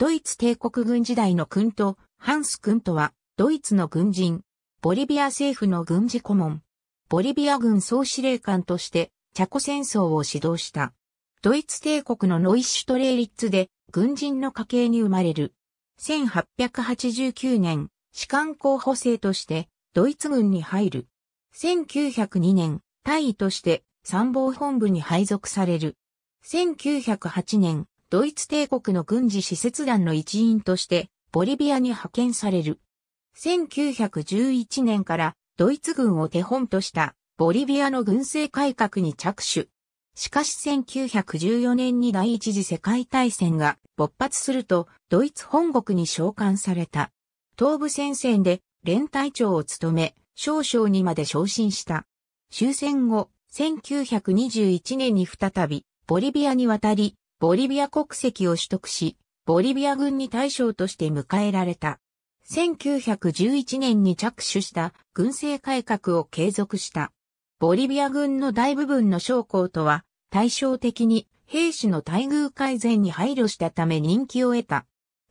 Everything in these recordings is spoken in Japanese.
ドイツ帝国軍時代の君と、ハンス君とは、ドイツの軍人、ボリビア政府の軍事顧問、ボリビア軍総司令官として、チャコ戦争を指導した。ドイツ帝国のノイシュトレーリッツで、軍人の家系に生まれる。1889年、士官候補生として、ドイツ軍に入る。1902年、大尉として参謀本部に配属される。1908年、ドイツ帝国の軍事施設団の一員として、ボリビアに派遣される。1911年からドイツ軍を手本としたボリビアの軍政改革に着手。しかし1914年に第一次世界大戦が勃発するとドイツ本国に召喚された。東部戦線で連隊長を務め、少将にまで昇進した。終戦後、1921年に再びボリビアに渡り、ボリビア国籍を取得し、ボリビア軍に大将として迎えられた。1911年に着手した軍政改革を継続した。ボリビア軍の大部分の将校とは対照的に兵士の待遇改善に配慮したため人気を得た。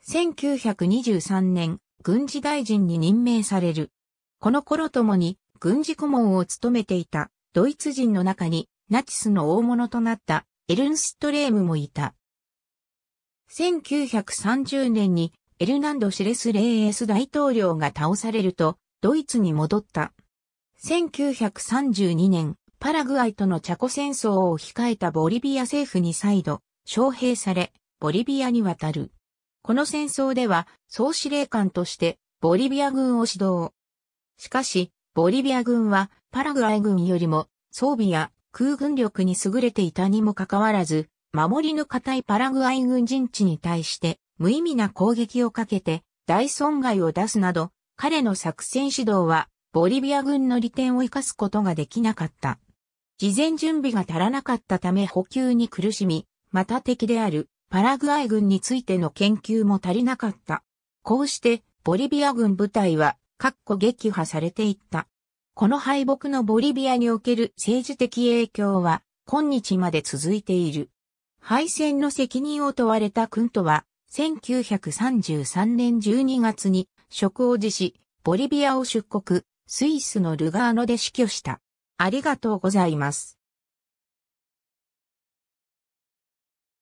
1923年、軍事大臣に任命される。この頃ともに軍事顧問を務めていたドイツ人の中にナチスの大物となったエルンストレームもいた。1930年にエルナンド・シレス・レーエス大統領が倒されると、ドイツに戻った。1932年、パラグアイとのチャコ戦争を控えたボリビア政府に再度、招聘され、ボリビアに渡る。この戦争では、総司令官として、ボリビア軍を指導。しかし、ボリビア軍は、パラグアイ軍よりも、装備や空軍力に優れていたにもかかわらず、守りの固いパラグアイ軍陣地に対して無意味な攻撃をかけて大損害を出すなど、彼の作戦指導はボリビア軍の利点を生かすことができなかった。事前準備が足らなかったため補給に苦しみ、また敵であるパラグアイ軍についての研究も足りなかった。こうしてボリビア軍部隊は各個撃破されていった。この敗北のボリビアにおける政治的影響は今日まで続いている。敗戦の責任を問われたクントは、1933年12月に職を辞し、ボリビアを出国、スイスのルガーノで死去した。ありがとうございます。